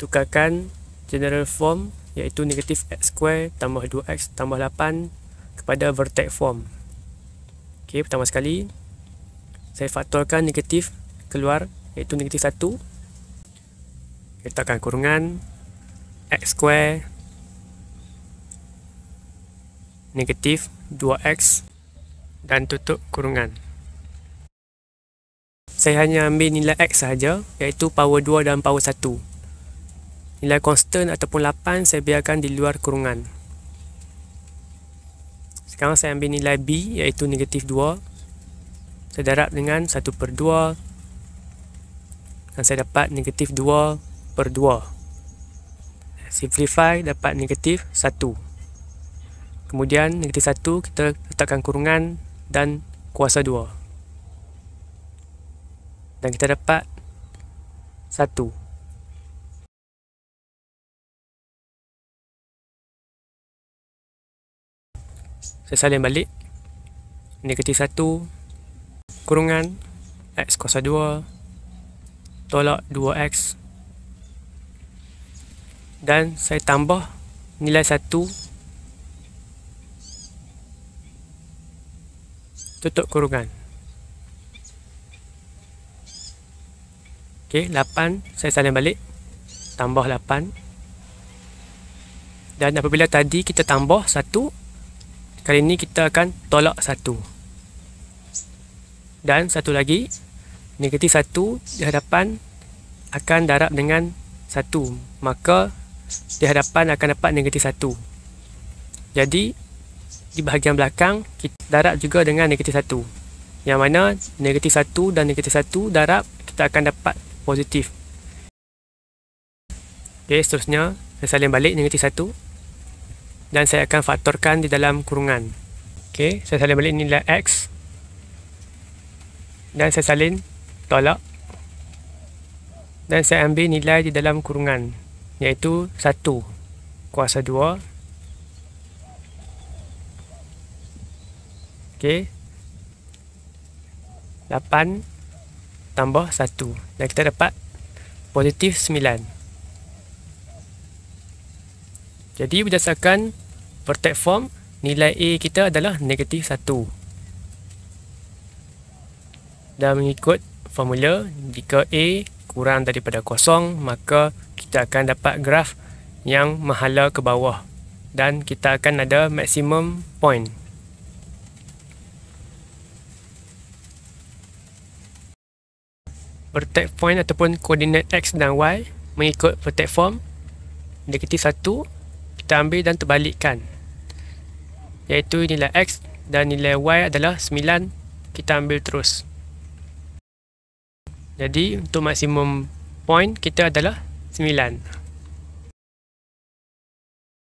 tukarkan general form iaitu negatif x square tambah 2x tambah 8 kepada vertex form. Okey, pertama sekali saya faktorkan negatif keluar iaitu negatif 1. Letakkan kurungan x square negatif 2x dan tutup kurungan. Saya hanya ambil nilai x sahaja iaitu power 2 dan power 1. Nilai konstan ataupun 8 saya biarkan di luar kurungan. Sekarang saya ambil nilai B iaitu negatif 2. Saya darab dengan 1 per 2. Dan saya dapat negatif 2 per 2. Simplify dapat negatif 1. Kemudian negatif 1 kita letakkan kurungan dan kuasa 2. Dan kita dapat 1. saya salin balik negatif 1 kurungan x kuasa 2 tolak 2x dan saya tambah nilai 1 tutup kurungan ok, 8 saya salin balik tambah 8 dan apabila tadi kita tambah 1 Kali ini kita akan tolak satu Dan satu lagi Negatif satu di hadapan Akan darab dengan satu Maka di hadapan akan dapat negatif satu Jadi Di bahagian belakang Kita darab juga dengan negatif satu Yang mana negatif satu dan negatif satu Darab kita akan dapat positif Okey, seterusnya Saya salin balik negatif satu dan saya akan faktorkan di dalam kurungan Okey, saya salin balik nilai X dan saya salin tolak dan saya ambil nilai di dalam kurungan iaitu 1 kuasa 2 Okey. 8 tambah 1 dan kita dapat positif 9 jadi berdasarkan vertex form, nilai A kita adalah negatif 1. Dan mengikut formula, jika A kurang daripada kosong, maka kita akan dapat graf yang menghala ke bawah. Dan kita akan ada maksimum point. Vertex point ataupun koordinat X dan Y mengikut vertex form, negatif 1 kita ambil dan terbalikkan iaitu nilai X dan nilai Y adalah 9 kita ambil terus jadi untuk maksimum point kita adalah